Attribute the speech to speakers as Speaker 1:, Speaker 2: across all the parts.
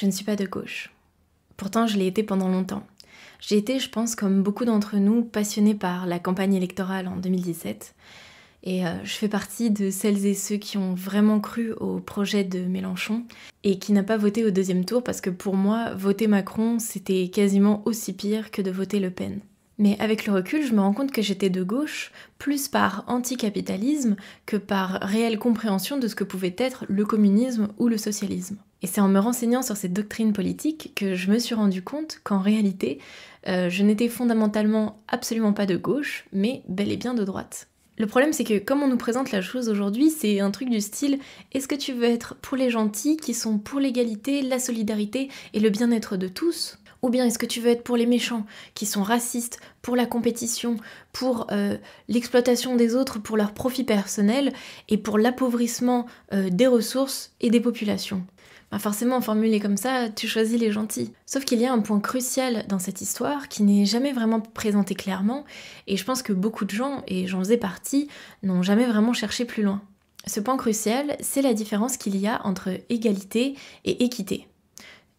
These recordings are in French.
Speaker 1: Je ne suis pas de gauche. Pourtant, je l'ai été pendant longtemps. J'ai été, je pense, comme beaucoup d'entre nous, passionnée par la campagne électorale en 2017. Et euh, je fais partie de celles et ceux qui ont vraiment cru au projet de Mélenchon et qui n'a pas voté au deuxième tour parce que pour moi, voter Macron, c'était quasiment aussi pire que de voter Le Pen. Mais avec le recul, je me rends compte que j'étais de gauche plus par anticapitalisme que par réelle compréhension de ce que pouvait être le communisme ou le socialisme. Et c'est en me renseignant sur cette doctrine politique que je me suis rendu compte qu'en réalité, euh, je n'étais fondamentalement absolument pas de gauche, mais bel et bien de droite. Le problème, c'est que comme on nous présente la chose aujourd'hui, c'est un truc du style est-ce que tu veux être pour les gentils qui sont pour l'égalité, la solidarité et le bien-être de tous Ou bien est-ce que tu veux être pour les méchants qui sont racistes, pour la compétition, pour euh, l'exploitation des autres, pour leur profit personnel et pour l'appauvrissement euh, des ressources et des populations forcément, formulé comme ça, tu choisis les gentils. Sauf qu'il y a un point crucial dans cette histoire qui n'est jamais vraiment présenté clairement, et je pense que beaucoup de gens, et j'en faisais partie, n'ont jamais vraiment cherché plus loin. Ce point crucial, c'est la différence qu'il y a entre égalité et équité.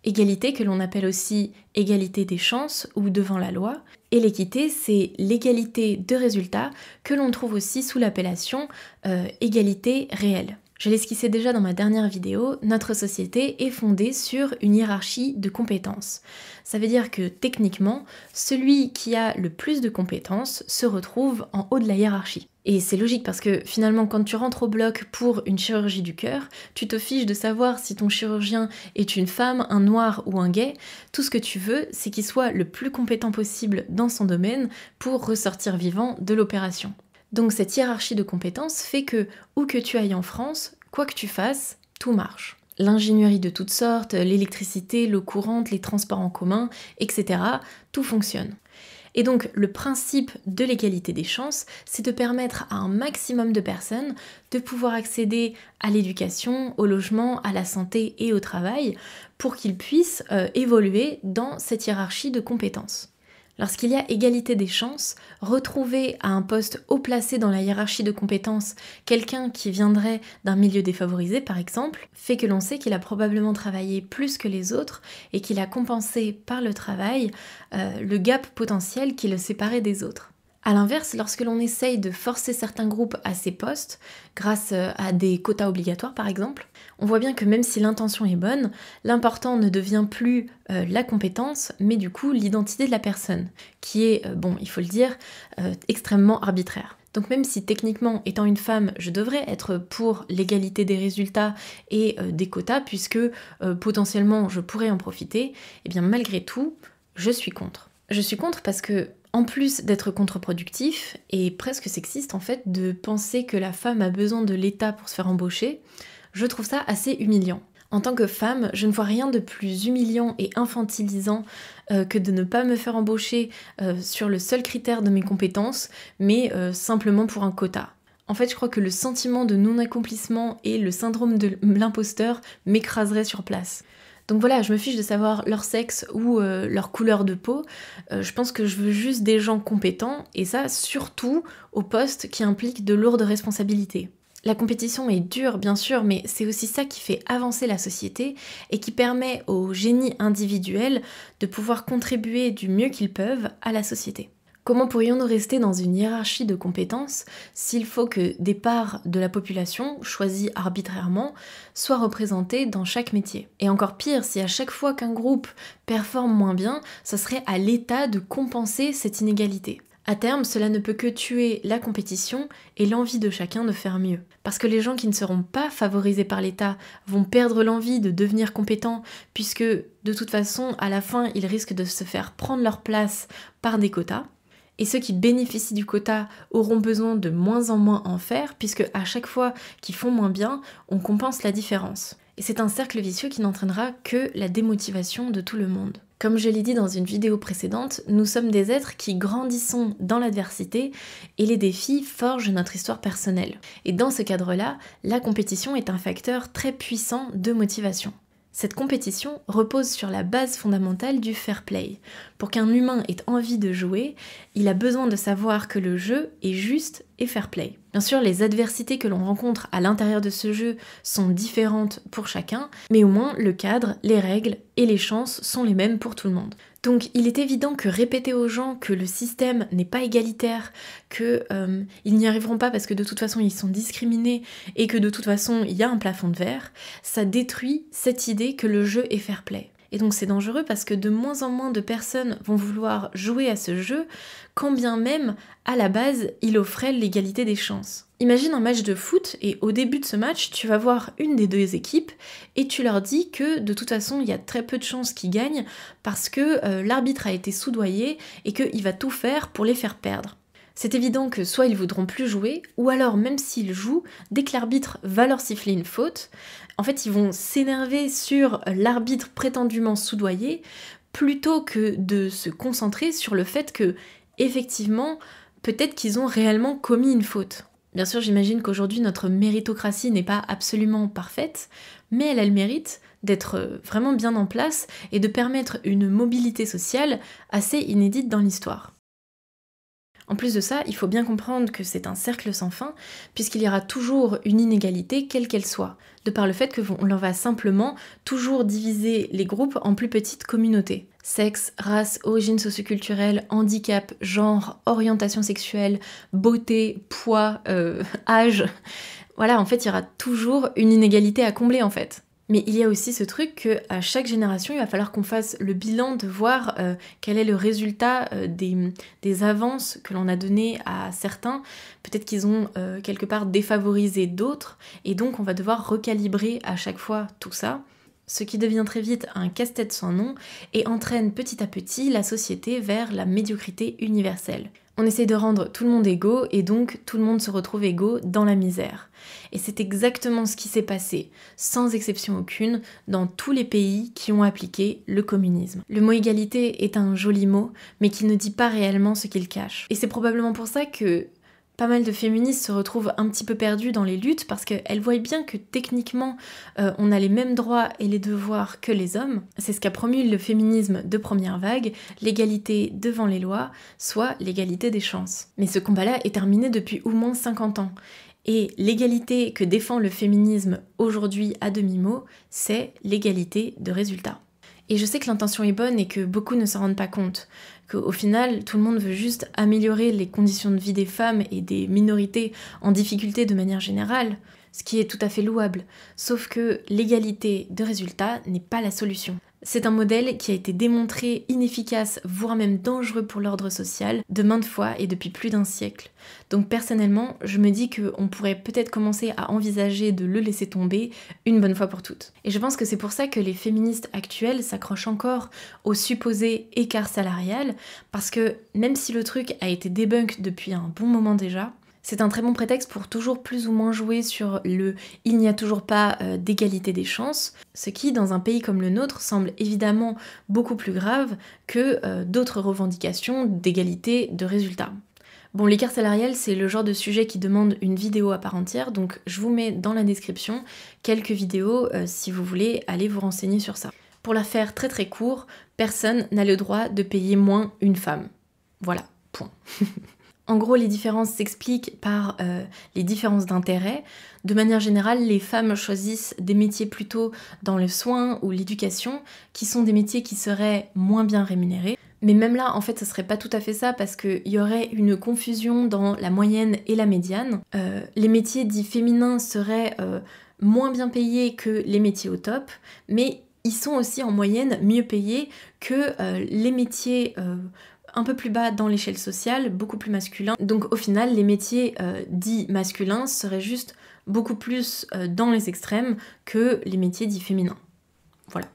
Speaker 1: Égalité que l'on appelle aussi égalité des chances ou devant la loi, et l'équité, c'est l'égalité de résultats que l'on trouve aussi sous l'appellation euh, égalité réelle. Je l'esquissais déjà dans ma dernière vidéo, notre société est fondée sur une hiérarchie de compétences. Ça veut dire que techniquement, celui qui a le plus de compétences se retrouve en haut de la hiérarchie. Et c'est logique parce que finalement, quand tu rentres au bloc pour une chirurgie du cœur, tu te fiches de savoir si ton chirurgien est une femme, un noir ou un gay. Tout ce que tu veux, c'est qu'il soit le plus compétent possible dans son domaine pour ressortir vivant de l'opération. Donc cette hiérarchie de compétences fait que, où que tu ailles en France, quoi que tu fasses, tout marche. L'ingénierie de toutes sortes, l'électricité, l'eau courante, les transports en commun, etc., tout fonctionne. Et donc le principe de l'égalité des chances, c'est de permettre à un maximum de personnes de pouvoir accéder à l'éducation, au logement, à la santé et au travail pour qu'ils puissent euh, évoluer dans cette hiérarchie de compétences. Lorsqu'il y a égalité des chances, retrouver à un poste haut placé dans la hiérarchie de compétences quelqu'un qui viendrait d'un milieu défavorisé par exemple, fait que l'on sait qu'il a probablement travaillé plus que les autres et qu'il a compensé par le travail euh, le gap potentiel qui le séparait des autres. A l'inverse, lorsque l'on essaye de forcer certains groupes à ces postes, grâce euh, à des quotas obligatoires par exemple, on voit bien que même si l'intention est bonne, l'important ne devient plus euh, la compétence, mais du coup l'identité de la personne, qui est, euh, bon, il faut le dire, extrêmement arbitraire. Donc même si techniquement, étant une femme, je devrais être pour l'égalité des résultats et des quotas, puisque potentiellement je pourrais en profiter, et eh bien malgré tout, je suis contre. Je suis contre parce que en plus d'être contre-productif et presque sexiste en fait de penser que la femme a besoin de l'État pour se faire embaucher, je trouve ça assez humiliant. En tant que femme, je ne vois rien de plus humiliant et infantilisant euh, que de ne pas me faire embaucher euh, sur le seul critère de mes compétences, mais euh, simplement pour un quota. En fait, je crois que le sentiment de non-accomplissement et le syndrome de l'imposteur m'écraseraient sur place. Donc voilà, je me fiche de savoir leur sexe ou euh, leur couleur de peau. Euh, je pense que je veux juste des gens compétents, et ça surtout au poste qui implique de lourdes responsabilités. La compétition est dure, bien sûr, mais c'est aussi ça qui fait avancer la société et qui permet aux génies individuels de pouvoir contribuer du mieux qu'ils peuvent à la société. Comment pourrions-nous rester dans une hiérarchie de compétences s'il faut que des parts de la population, choisies arbitrairement, soient représentées dans chaque métier Et encore pire, si à chaque fois qu'un groupe performe moins bien, ça serait à l'État de compenser cette inégalité. À terme, cela ne peut que tuer la compétition et l'envie de chacun de faire mieux. Parce que les gens qui ne seront pas favorisés par l'État vont perdre l'envie de devenir compétents, puisque de toute façon, à la fin, ils risquent de se faire prendre leur place par des quotas. Et ceux qui bénéficient du quota auront besoin de moins en moins en faire, puisque à chaque fois qu'ils font moins bien, on compense la différence. Et c'est un cercle vicieux qui n'entraînera que la démotivation de tout le monde. Comme je l'ai dit dans une vidéo précédente, nous sommes des êtres qui grandissons dans l'adversité et les défis forgent notre histoire personnelle. Et dans ce cadre-là, la compétition est un facteur très puissant de motivation. Cette compétition repose sur la base fondamentale du fair play. Pour qu'un humain ait envie de jouer, il a besoin de savoir que le jeu est juste et fair play. Bien sûr, les adversités que l'on rencontre à l'intérieur de ce jeu sont différentes pour chacun, mais au moins le cadre, les règles et les chances sont les mêmes pour tout le monde. Donc il est évident que répéter aux gens que le système n'est pas égalitaire, qu'ils euh, ils n'y arriveront pas parce que de toute façon ils sont discriminés et que de toute façon il y a un plafond de verre, ça détruit cette idée que le jeu est fair play. Et donc c'est dangereux parce que de moins en moins de personnes vont vouloir jouer à ce jeu, quand bien même, à la base, il offrait l'égalité des chances. Imagine un match de foot et au début de ce match, tu vas voir une des deux équipes et tu leur dis que de toute façon, il y a très peu de chances qu'ils gagnent parce que euh, l'arbitre a été soudoyé et qu'il va tout faire pour les faire perdre. C'est évident que soit ils voudront plus jouer, ou alors même s'ils jouent, dès que l'arbitre va leur siffler une faute, en fait, ils vont s'énerver sur l'arbitre prétendument soudoyé plutôt que de se concentrer sur le fait que, effectivement, peut-être qu'ils ont réellement commis une faute. Bien sûr, j'imagine qu'aujourd'hui, notre méritocratie n'est pas absolument parfaite, mais elle a le mérite d'être euh, vraiment bien en place et de permettre une mobilité sociale assez inédite dans l'histoire. En plus de ça, il faut bien comprendre que c'est un cercle sans fin, puisqu'il y aura toujours une inégalité, quelle qu'elle soit, de par le fait que on va simplement toujours diviser les groupes en plus petites communautés. Sexe, race, origine socioculturelle, handicap, genre, orientation sexuelle, beauté, poids, euh, âge. Voilà, en fait, il y aura toujours une inégalité à combler en fait. Mais il y a aussi ce truc qu'à chaque génération, il va falloir qu'on fasse le bilan de voir euh, quel est le résultat euh, des, avances que l'on a données à certains. Peut-être qu'ils ont euh, quelque part défavorisé d'autres, et donc on va devoir recalibrer à chaque fois tout ça. Ce qui devient très vite un casse-tête sans nom et entraîne petit à petit la société vers la médiocrité universelle. On essaie de rendre tout le monde égaux et donc tout le monde se retrouve égaux dans la misère. Et c'est exactement ce qui s'est passé, sans exception aucune, dans tous les pays qui ont appliqué le communisme. Le mot égalité est un joli mot, mais qui ne dit pas réellement ce qu'il cache. Et c'est probablement pour ça que pas mal de féministes se retrouvent un petit peu perdues dans les luttes parce qu'elles voient bien que techniquement euh, on a les mêmes droits et les devoirs que les hommes. C'est ce qu'a promu le féminisme de première vague, l'égalité devant les lois, soit l'égalité des chances. Mais ce combat-là est terminé depuis au moins 50 ans. Et l'égalité que défend le féminisme aujourd'hui à demi-mot, c'est l'égalité de résultats. Et je sais que l'intention est bonne et que beaucoup ne s'en rendent pas compte qu'au final, tout le monde veut juste améliorer les conditions de vie des femmes et des minorités en difficulté de manière générale, ce qui est tout à fait louable, sauf que l'égalité de résultats n'est pas la solution. C'est un modèle qui a été démontré inefficace, voire même dangereux pour l'ordre social, de maintes fois et depuis plus d'un siècle. Donc personnellement, je me dis qu'on pourrait peut-être commencer à envisager de le laisser tomber une bonne fois pour toutes. Et je pense que c'est pour ça que les féministes actuelles s'accrochent encore au supposé écart salarial, parce que même si le truc a été debunk depuis un bon moment déjà, c'est un très bon prétexte pour toujours plus ou moins jouer sur le il n'y a toujours pas euh, d'égalité des chances, ce qui dans un pays comme le nôtre semble évidemment beaucoup plus grave que euh, d'autres revendications d'égalité de résultats. Bon, l'écart salarial, c'est le genre de sujet qui demande une vidéo à part entière, donc je vous mets dans la description quelques vidéos euh, si vous voulez aller vous renseigner sur ça. Pour la faire très très court, personne n'a le droit de payer moins une femme. Voilà, point. En gros, les différences s'expliquent par euh, les différences d'intérêt. De manière générale, les femmes choisissent des métiers plutôt dans le soin ou l'éducation, qui sont des métiers qui seraient moins bien rémunérés. Mais même là, en fait, ce serait pas tout à fait ça parce qu'il y aurait une confusion dans la moyenne et la médiane. Euh, les métiers dits féminins seraient euh, moins bien payés que les métiers au top, mais ils sont aussi en moyenne mieux payés que les métiers un peu plus bas dans l'échelle sociale, beaucoup plus masculin. Donc au final, les métiers euh, dits masculins seraient juste beaucoup plus euh, dans les extrêmes que les métiers dits féminins. Voilà.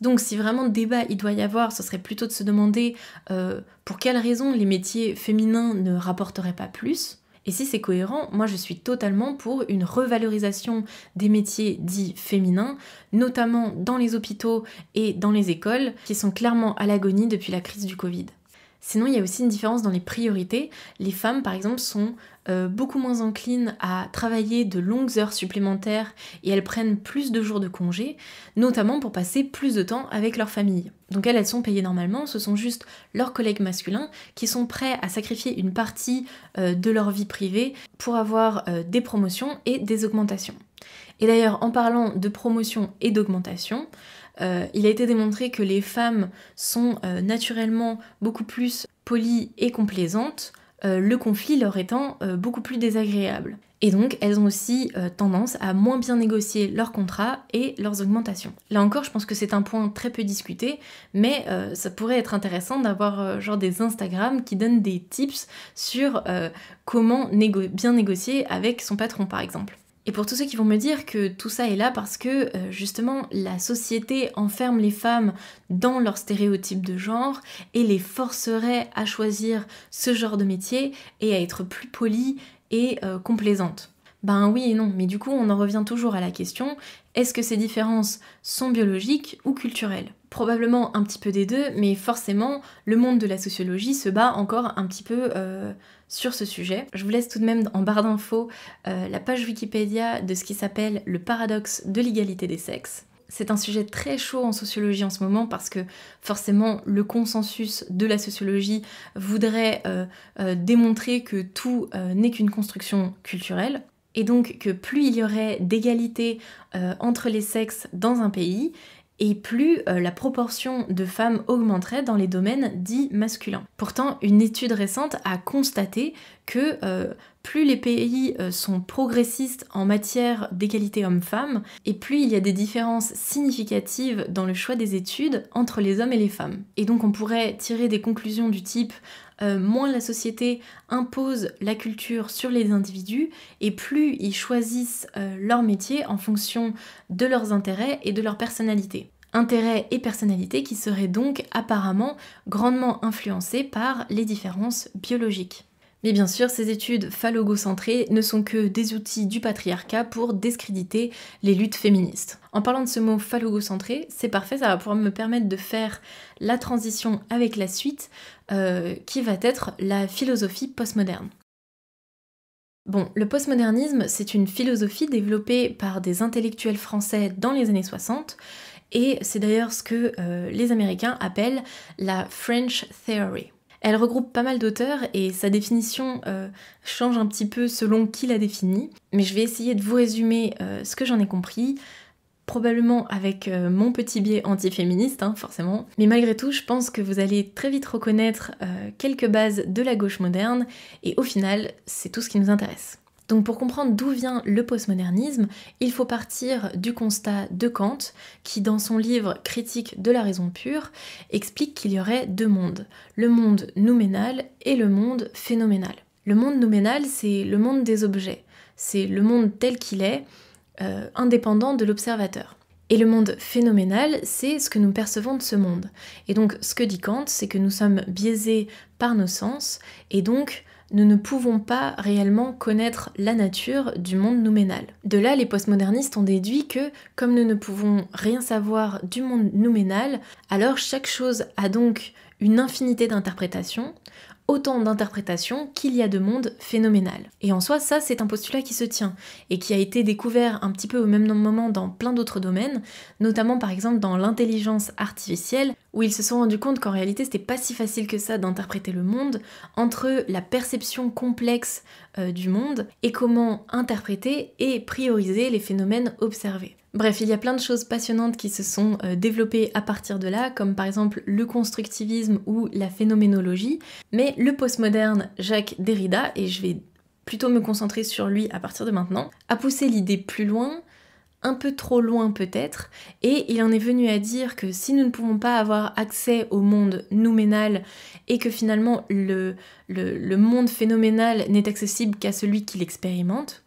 Speaker 1: Donc si vraiment débat il doit y avoir, ce serait plutôt de se demander euh, pour quelles raisons les métiers féminins ne rapporteraient pas plus. Et si c'est cohérent, moi je suis totalement pour une revalorisation des métiers dits féminins, notamment dans les hôpitaux et dans les écoles, qui sont clairement à l'agonie depuis la crise du Covid. Sinon, il y a aussi une différence dans les priorités. Les femmes, par exemple, sont euh, beaucoup moins enclines à travailler de longues heures supplémentaires et elles prennent plus de jours de congé, notamment pour passer plus de temps avec leur famille. Donc elles, elles sont payées normalement, ce sont juste leurs collègues masculins qui sont prêts à sacrifier une partie euh, de leur vie privée pour avoir euh, des promotions et des augmentations. Et d'ailleurs, en parlant de promotion et d'augmentation, euh, il a été démontré que les femmes sont euh, naturellement beaucoup plus polies et complaisantes, euh, le conflit leur étant beaucoup plus désagréable. Et donc, elles ont aussi tendance à moins bien négocier leurs contrats et leurs augmentations. Là encore, je pense que c'est un point très peu discuté, mais ça pourrait être intéressant d'avoir genre des Instagram qui donnent des tips sur comment bien négocier avec son patron, par exemple. Et pour tous ceux qui vont me dire que tout ça est là parce que euh, justement la société enferme les femmes dans leurs stéréotypes de genre et les forcerait à choisir ce genre de métier et à être plus polies et euh, complaisantes. Ben oui et non, mais du coup on en revient toujours à la question, est-ce que ces différences sont biologiques ou culturelles probablement un petit peu des deux, mais forcément, le monde de la sociologie se bat encore un petit peu euh, sur ce sujet. Je vous laisse tout de même en barre d'infos euh, la page Wikipédia de ce qui s'appelle le paradoxe de l'égalité des sexes. C'est un sujet très chaud en sociologie en ce moment parce que forcément le consensus de la sociologie voudrait euh, démontrer que tout n'est qu'une construction culturelle et donc que plus il y aurait d'égalité entre les sexes dans un pays, et plus euh, la proportion de femmes augmenterait dans les domaines dits masculins. Pourtant, une étude récente a constaté que euh, plus les pays euh, sont progressistes en matière d'égalité hommes-femmes, et plus il y a des différences significatives dans le choix des études entre les hommes et les femmes. Et donc on pourrait tirer des conclusions du type euh, moins la société impose la culture sur les individus et plus ils choisissent euh, leur métier en fonction de leurs intérêts et de leur personnalité. Intérêts et personnalités qui seraient donc apparemment grandement influencés par les différences biologiques. Mais bien sûr, ces études phallogocentrées ne sont que des outils du patriarcat pour discréditer les luttes féministes. En parlant de ce mot phallogocentré, c'est parfait, ça va pouvoir me permettre de faire la transition avec la suite euh, qui va être la philosophie postmoderne. Bon, le postmodernisme, c'est une philosophie développée par des intellectuels français dans les années 60, et c'est d'ailleurs ce que euh, les Américains appellent la French Theory. Elle regroupe pas mal d'auteurs et sa définition euh, change un petit peu selon qui la définit, mais je vais essayer de vous résumer ce que j'en ai compris, probablement avec euh, mon petit biais antiféministe, hein, forcément. Mais malgré tout, je pense que vous allez très vite reconnaître euh, quelques bases de la gauche moderne, et au final, c'est tout ce qui nous intéresse. Donc pour comprendre d'où vient le postmodernisme, il faut partir du constat de Kant, qui dans son livre Critique de la raison pure, explique qu'il y aurait deux mondes, le monde nouménal et le monde phénoménal. Le monde nouménal, c'est le monde des objets, c'est le monde tel qu'il est, euh, indépendant de l'observateur. Et le monde phénoménal, c'est ce que nous percevons de ce monde. Et donc ce que dit Kant, c'est que nous sommes biaisés par nos sens, et donc nous ne pouvons pas réellement connaître la nature du monde nouménal. De là, les postmodernistes ont déduit que, comme nous ne pouvons rien savoir du monde nouménal, alors chaque chose a donc une infinité d'interprétations, autant d'interprétations qu'il y a de monde phénoménal. Et en soi, ça, c'est un postulat qui se tient et qui a été découvert un petit peu au même moment dans plein d'autres domaines, notamment par exemple dans l'intelligence artificielle, où ils se sont rendus compte qu'en réalité, c'était pas si facile que ça d'interpréter le monde entre la perception complexe euh, du monde et comment interpréter et prioriser les phénomènes observés. Bref, il y a plein de choses passionnantes qui se sont euh, développées à partir de là, comme par exemple le constructivisme ou la phénoménologie, mais le postmoderne Jacques Derrida, et je vais plutôt me concentrer sur lui à partir de maintenant, a poussé l'idée plus loin, un peu trop loin peut-être, et il en est venu à dire que si nous ne pouvons pas avoir accès au monde nouménal et que finalement le monde phénoménal n'est accessible qu'à celui qui l'expérimente,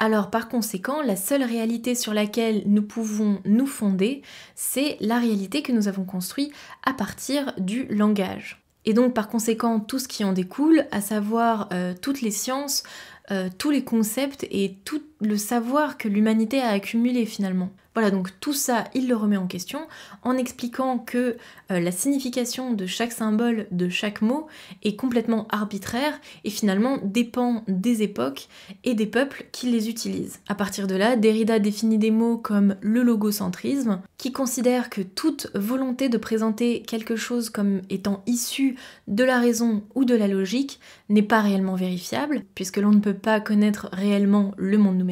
Speaker 1: alors par conséquent, la seule réalité sur laquelle nous pouvons nous fonder, c'est la réalité que nous avons construite à partir du langage. Et donc par conséquent, tout ce qui en découle, à savoir euh, toutes les sciences, euh, tous les concepts et tout le savoir que l'humanité a accumulé finalement. Voilà, donc tout ça, il le remet en question en expliquant que euh, la signification de chaque symbole, de chaque mot, est complètement arbitraire et finalement dépend des époques et des peuples qui les utilisent. À partir de là, Derrida définit des mots comme le logocentrisme, qui considère que toute volonté de présenter quelque chose comme étant issu de la raison ou de la logique n'est pas réellement vérifiable, puisque l'on ne peut pas connaître réellement le monde nous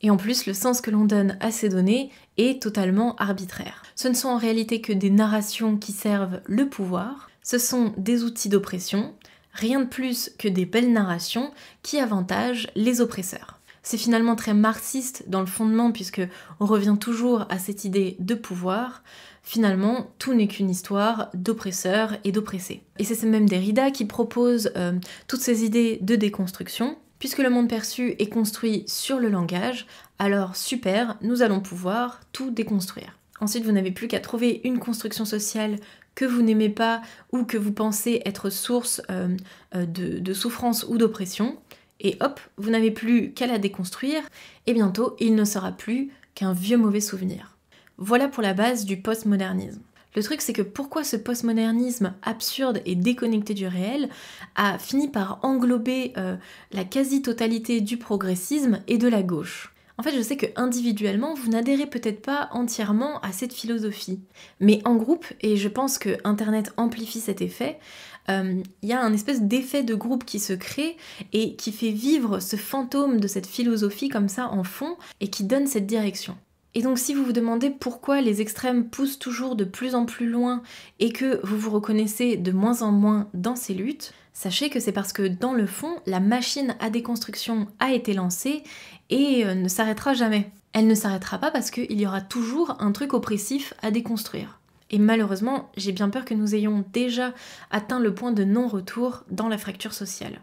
Speaker 1: et en plus le sens que l'on donne à ces données est totalement arbitraire. Ce ne sont en réalité que des narrations qui servent le pouvoir, ce sont des outils d'oppression, rien de plus que des belles narrations qui avantagent les oppresseurs. C'est finalement très marxiste dans le fondement puisque on revient toujours à cette idée de pouvoir. Finalement, tout n'est qu'une histoire d'oppresseurs et d'oppressés. Et c'est même Derrida qui propose euh, toutes ces idées de déconstruction Puisque le monde perçu est construit sur le langage, alors super, nous allons pouvoir tout déconstruire. Ensuite, vous n'avez plus qu'à trouver une construction sociale que vous n'aimez pas ou que vous pensez être source euh, euh, de souffrance ou d'oppression, et hop, vous n'avez plus qu'à la déconstruire, et bientôt, il ne sera plus qu'un vieux mauvais souvenir. Voilà pour la base du postmodernisme. Le truc, c'est que pourquoi ce postmodernisme absurde et déconnecté du réel a fini par englober euh, la quasi-totalité du progressisme et de la gauche en fait, je sais que individuellement, vous n'adhérez peut-être pas entièrement à cette philosophie. Mais en groupe, et je pense que Internet amplifie cet effet, euh, il y a un espèce d'effet de groupe qui se crée et qui fait vivre ce fantôme de cette philosophie comme ça en fond et qui donne cette direction. Et donc si vous vous demandez pourquoi les extrêmes poussent toujours de plus en plus loin et que vous vous reconnaissez de moins en moins dans ces luttes, sachez que c'est parce que dans le fond, la machine à déconstruction a été lancée et euh, ne s'arrêtera jamais. Elle ne s'arrêtera pas parce qu'il y aura toujours un truc oppressif à déconstruire. Et malheureusement, j'ai bien peur que nous ayons déjà atteint le point de non-retour dans la fracture sociale.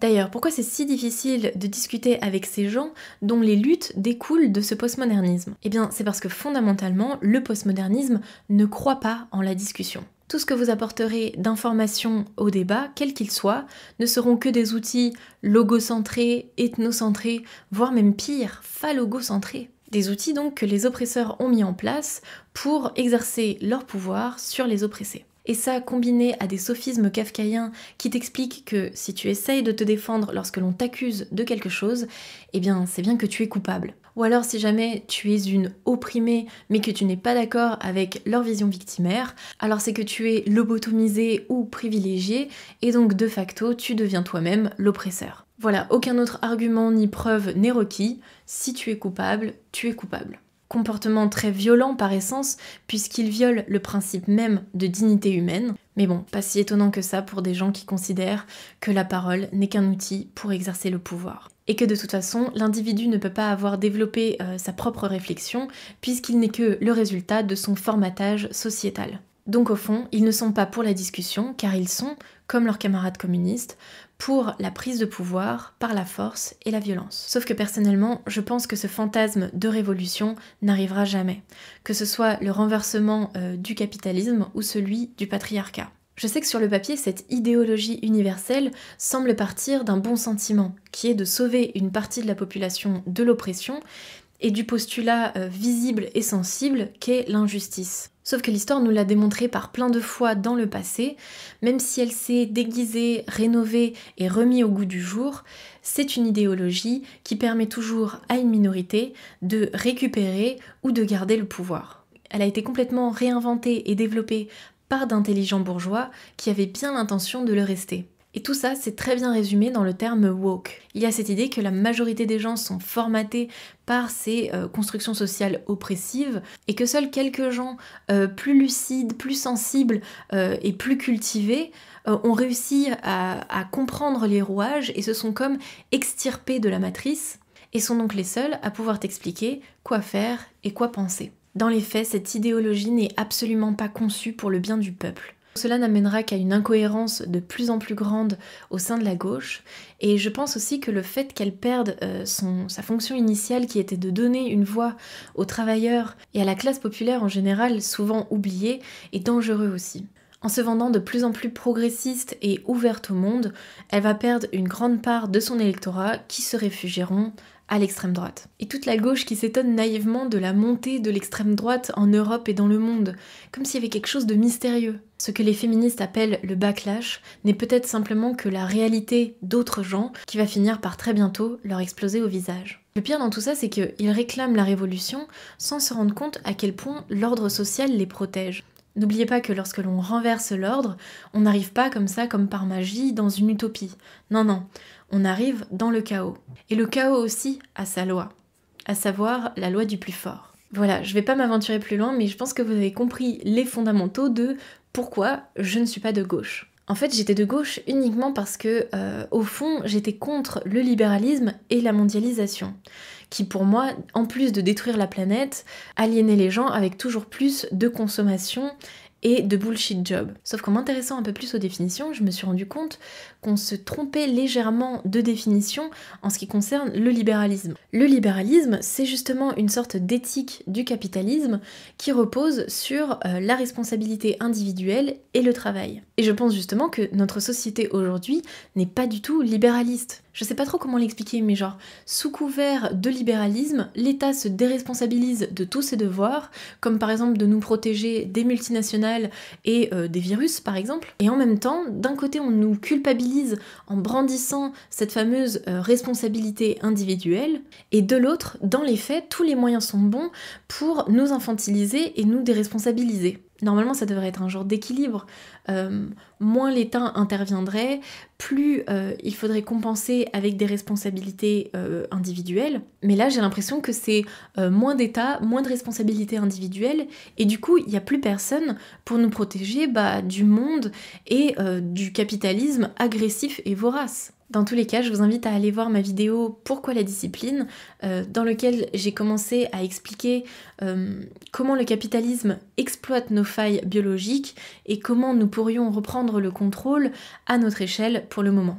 Speaker 1: D'ailleurs, pourquoi c'est si difficile de discuter avec ces gens dont les luttes découlent de ce postmodernisme Eh bien, c'est parce que fondamentalement, le postmodernisme ne croit pas en la discussion. Tout ce que vous apporterez d'informations au débat, quel qu'il soit, ne seront que des outils logocentrés, ethnocentrés, voire même pire, phallogocentrés. Des outils donc que les oppresseurs ont mis en place pour exercer leur pouvoir sur les oppressés. Et ça, combiné à des sophismes kafkaïens qui t'expliquent que si tu essayes de te défendre lorsque l'on t'accuse de quelque chose, eh bien c'est bien que tu es coupable. Ou alors si jamais tu es une opprimée mais que tu n'es pas d'accord avec leur vision victimaire, alors c'est que tu es lobotomisé ou privilégié et donc de facto tu deviens toi-même l'oppresseur. Voilà, aucun autre argument ni preuve n'est requis. Si tu es coupable, tu es coupable comportement très violent par essence, puisqu'il viole le principe même de dignité humaine. Mais bon, pas si étonnant que ça pour des gens qui considèrent que la parole n'est qu'un outil pour exercer le pouvoir. Et que de toute façon, l'individu ne peut pas avoir développé euh, sa propre réflexion, puisqu'il n'est que le résultat de son formatage sociétal. Donc au fond, ils ne sont pas pour la discussion, car ils sont, comme leurs camarades communistes, pour la prise de pouvoir par la force et la violence. Sauf que personnellement, je pense que ce fantasme de révolution n'arrivera jamais, que ce soit le renversement euh, du capitalisme ou celui du patriarcat. Je sais que sur le papier, cette idéologie universelle semble partir d'un bon sentiment, qui est de sauver une partie de la population de l'oppression et du postulat euh, visible et sensible qu'est l'injustice. Sauf que l'histoire nous l'a démontré par plein de fois dans le passé, même si elle s'est déguisée, rénovée et remise au goût du jour, c'est une idéologie qui permet toujours à une minorité de récupérer ou de garder le pouvoir. Elle a été complètement réinventée et développée par d'intelligents bourgeois qui avaient bien l'intention de le rester. Et tout ça, c'est très bien résumé dans le terme woke. Il y a cette idée que la majorité des gens sont formatés par ces euh, constructions sociales oppressives et que seuls quelques gens euh, plus lucides, plus sensibles euh, et plus cultivés ont réussi à, à comprendre les rouages et se sont comme extirpés de la matrice et sont donc les seuls à pouvoir t'expliquer quoi faire et quoi penser. Dans les faits, cette idéologie n'est absolument pas conçue pour le bien du peuple. Cela n'amènera qu'à une incohérence de plus en plus grande au sein de la gauche, et je pense aussi que le fait qu'elle perde euh, sa fonction initiale qui était de donner une voix aux travailleurs et à la classe populaire en général, souvent oubliée, est dangereux aussi. En se vendant de plus en plus progressiste et ouverte au monde, elle va perdre une grande part de son électorat qui se réfugieront à l'extrême droite. Et toute la gauche qui s'étonne naïvement de la montée de l'extrême droite en Europe et dans le monde, comme s'il y avait quelque chose de mystérieux. Ce que les féministes appellent le backlash n'est peut-être simplement que la réalité d'autres gens qui va finir par très bientôt leur exploser au visage. Le pire dans tout ça, c'est qu'ils réclament la révolution sans se rendre compte à quel point l'ordre social les protège. N'oubliez pas que lorsque l'on renverse l'ordre, on n'arrive pas comme ça, comme par magie, dans une utopie. Non, non, on arrive dans le chaos. Et le chaos aussi a sa loi, à savoir la loi du plus fort. Voilà, je vais pas m'aventurer plus loin, mais je pense que vous avez compris les fondamentaux de pourquoi je ne suis pas de gauche. En fait, j'étais de gauche uniquement parce que, euh, au fond, j'étais contre le libéralisme et la mondialisation qui pour moi, en plus de détruire la planète, aliénait les gens avec toujours plus de consommation et de bullshit job. Sauf qu'en m'intéressant un peu plus aux définitions, je me suis rendu compte qu'on se trompait légèrement de définition en ce qui concerne le libéralisme. Le libéralisme, c'est justement une sorte d'éthique du capitalisme qui repose sur euh, la responsabilité individuelle et le travail. Et je pense justement que notre société aujourd'hui n'est pas du tout libéraliste. Je sais pas trop comment l'expliquer, mais genre, sous couvert de libéralisme, l'État se déresponsabilise de tous ses devoirs, comme par exemple de nous protéger des multinationales et euh, des virus, par exemple. Et en même temps, d'un côté, on nous culpabilise en brandissant cette fameuse euh, responsabilité individuelle, et de l'autre, dans les faits, tous les moyens sont bons pour nous infantiliser et nous déresponsabiliser. Normalement, ça devrait être un genre d'équilibre. Euh, moins l'État interviendrait, plus euh, il faudrait compenser avec des responsabilités euh, individuelles. Mais là, j'ai l'impression que c'est moins d'État, moins de responsabilités individuelles, et du coup, il n'y a plus personne pour nous protéger bah, du monde et du capitalisme agressif et vorace. Dans tous les cas, je vous invite à aller voir ma vidéo Pourquoi la discipline, euh, dans laquelle j'ai commencé à expliquer euh, comment le capitalisme exploite nos failles biologiques et comment nous pourrions reprendre le contrôle à notre échelle pour le moment.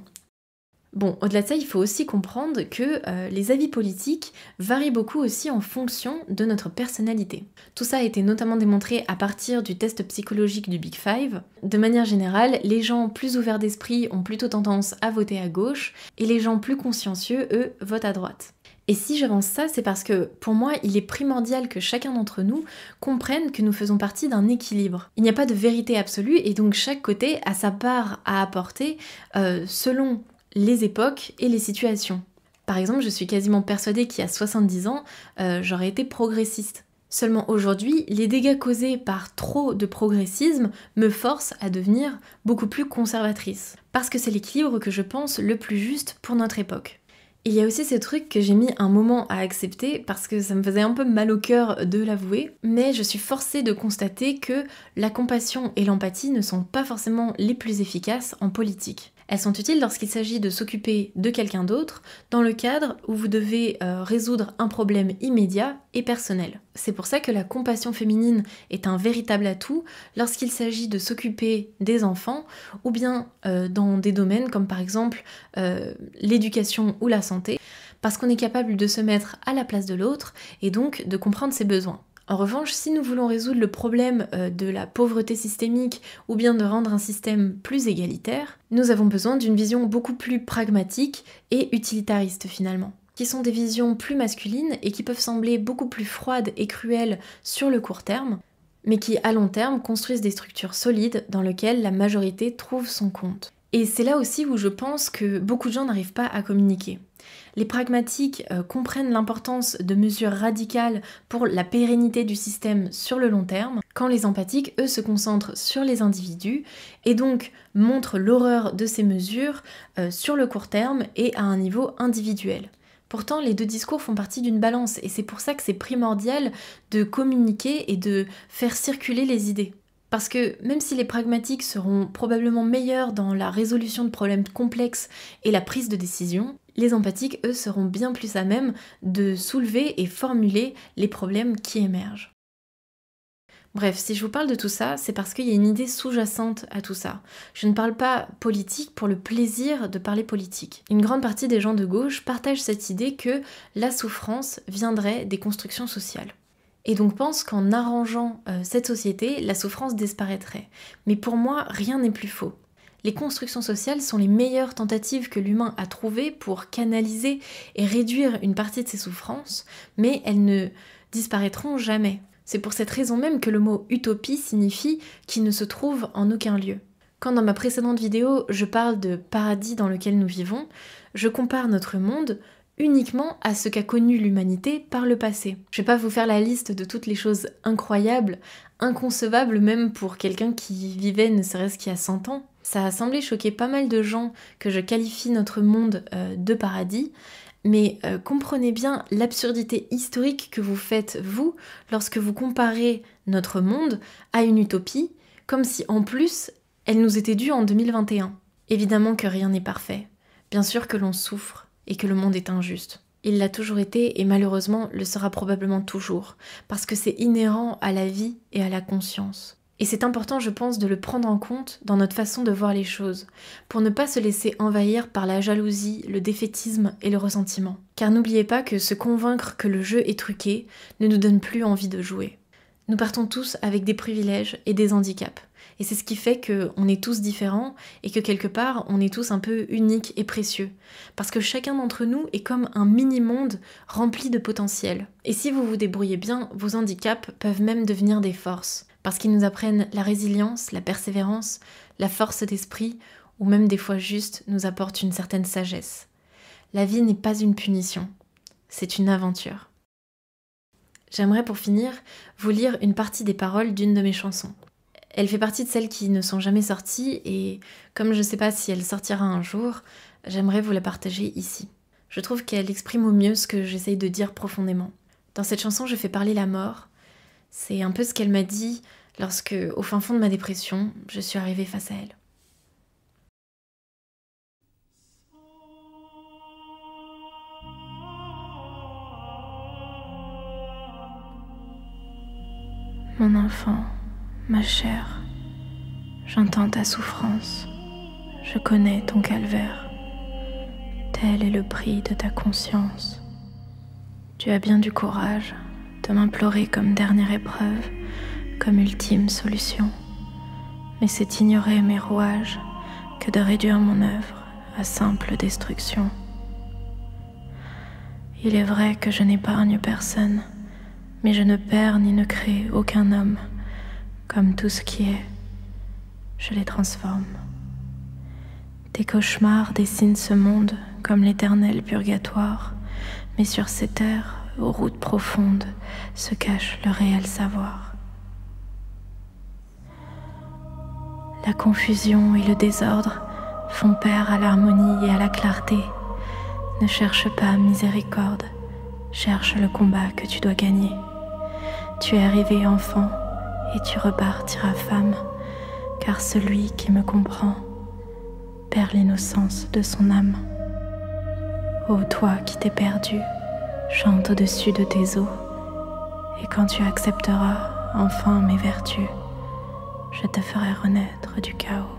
Speaker 1: Bon, au-delà de ça, il faut aussi comprendre que euh, les avis politiques varient beaucoup aussi en fonction de notre personnalité. Tout ça a été notamment démontré à partir du test psychologique du Big Five. De manière générale, les gens plus ouverts d'esprit ont plutôt tendance à voter à gauche et les gens plus consciencieux, eux, votent à droite. Et si j'avance ça, c'est parce que pour moi, il est primordial que chacun d'entre nous comprenne que nous faisons partie d'un équilibre. Il n'y a pas de vérité absolue et donc chaque côté a sa part à apporter euh, selon les époques et les situations. Par exemple, je suis quasiment persuadée qu'il y a 70 ans, euh, j'aurais été progressiste. Seulement aujourd'hui, les dégâts causés par trop de progressisme me forcent à devenir beaucoup plus conservatrice. Parce que c'est l'équilibre que je pense le plus juste pour notre époque. Il y a aussi ce truc que j'ai mis un moment à accepter parce que ça me faisait un peu mal au cœur de l'avouer, mais je suis forcée de constater que la compassion et l'empathie ne sont pas forcément les plus efficaces en politique. Elles sont utiles lorsqu'il s'agit de s'occuper de quelqu'un d'autre dans le cadre où vous devez euh, résoudre un problème immédiat et personnel. C'est pour ça que la compassion féminine est un véritable atout lorsqu'il s'agit de s'occuper des enfants ou bien euh, dans des domaines comme par exemple euh, l'éducation ou la santé, parce qu'on est capable de se mettre à la place de l'autre et donc de comprendre ses besoins. En revanche, si nous voulons résoudre le problème euh, de la pauvreté systémique ou bien de rendre un système plus égalitaire, nous avons besoin d'une vision beaucoup plus pragmatique et utilitariste finalement qui sont des visions plus masculines et qui peuvent sembler beaucoup plus froides et cruelles sur le court terme, mais qui à long terme construisent des structures solides dans lesquelles la majorité trouve son compte. Et c'est là aussi où je pense que beaucoup de gens n'arrivent pas à communiquer. Les pragmatiques euh, comprennent l'importance de mesures radicales pour la pérennité du système sur le long terme, quand les empathiques, eux, se concentrent sur les individus et donc montrent l'horreur de ces mesures euh, sur le court terme et à un niveau individuel. Pourtant, les deux discours font partie d'une balance et c'est pour ça que c'est primordial de communiquer et de faire circuler les idées. Parce que même si les pragmatiques seront probablement meilleurs dans la résolution de problèmes complexes et la prise de décision, les empathiques, eux, seront bien plus à même de soulever et formuler les problèmes qui émergent. Bref, si je vous parle de tout ça, c'est parce qu'il y a une idée sous-jacente à tout ça. Je ne parle pas politique pour le plaisir de parler politique. Une grande partie des gens de gauche partagent cette idée que la souffrance viendrait des constructions sociales. Et donc pense qu'en arrangeant euh, cette société, la souffrance disparaîtrait. Mais pour moi, rien n'est plus faux. Les constructions sociales sont les meilleures tentatives que l'humain a trouvées pour canaliser et réduire une partie de ses souffrances, mais elles ne disparaîtront jamais. C'est pour cette raison même que le mot utopie signifie qui ne se trouve en aucun lieu. Quand dans ma précédente vidéo je parle de paradis dans lequel nous vivons, je compare notre monde uniquement à ce qu'a connu l'humanité par le passé. Je vais pas vous faire la liste de toutes les choses incroyables, inconcevables même pour quelqu'un qui vivait ne serait-ce qu'il y a 100 ans, ça a semblé choquer pas mal de gens que je qualifie notre monde euh, de paradis, mais euh, comprenez bien l'absurdité historique que vous faites, vous, lorsque vous comparez notre monde à une utopie, comme si en plus elle nous était due en 2021. Évidemment que rien n'est parfait. Bien sûr que l'on souffre et que le monde est injuste. Il l'a toujours été et malheureusement le sera probablement toujours, parce que c'est inhérent à la vie et à la conscience. Et c'est important, je pense, de le prendre en compte dans notre façon de voir les choses, pour ne pas se laisser envahir par la jalousie, le défaitisme et le ressentiment. Car n'oubliez pas que se convaincre que le jeu est truqué ne nous donne plus envie de jouer. Nous partons tous avec des privilèges et des handicaps. Et c'est ce qui fait qu'on est tous différents et que quelque part, on est tous un peu uniques et précieux. Parce que chacun d'entre nous est comme un mini-monde rempli de potentiel. Et si vous vous débrouillez bien, vos handicaps peuvent même devenir des forces parce qu'ils nous apprennent la résilience, la persévérance, la force d'esprit, ou même des fois juste nous apportent une certaine sagesse. La vie n'est pas une punition, c'est une aventure. J'aimerais pour finir vous lire une partie des paroles d'une de mes chansons. Elle fait partie de celles qui ne sont jamais sorties et comme je ne sais pas si elle sortira un jour, j'aimerais vous la partager ici. Je trouve qu'elle exprime au mieux ce que j'essaye de dire profondément. Dans cette chanson, je fais parler la mort, c'est un peu ce qu'elle m'a dit lorsque, au fin fond de ma dépression, je suis arrivée face à elle.
Speaker 2: Mon enfant, ma chère, j'entends ta souffrance, je connais ton calvaire. Tel est le prix de ta conscience. Tu as bien du courage m'implorer comme dernière épreuve, comme ultime solution. Mais c'est ignorer mes rouages que de réduire mon œuvre à simple destruction. Il est vrai que je n'épargne personne, mais je ne perds ni ne crée aucun homme. Comme tout ce qui est, je les transforme. des cauchemars dessinent ce monde comme l'éternel purgatoire, mais sur ces terres, aux routes profondes se cache le réel savoir. La confusion et le désordre font père à l'harmonie et à la clarté. Ne cherche pas miséricorde, cherche le combat que tu dois gagner. Tu es arrivé enfant et tu repartiras femme, car celui qui me comprend perd l'innocence de son âme. Ô toi qui t'es perdu, chante au-dessus de tes eaux, et quand tu accepteras enfin mes vertus, je te ferai renaître du chaos.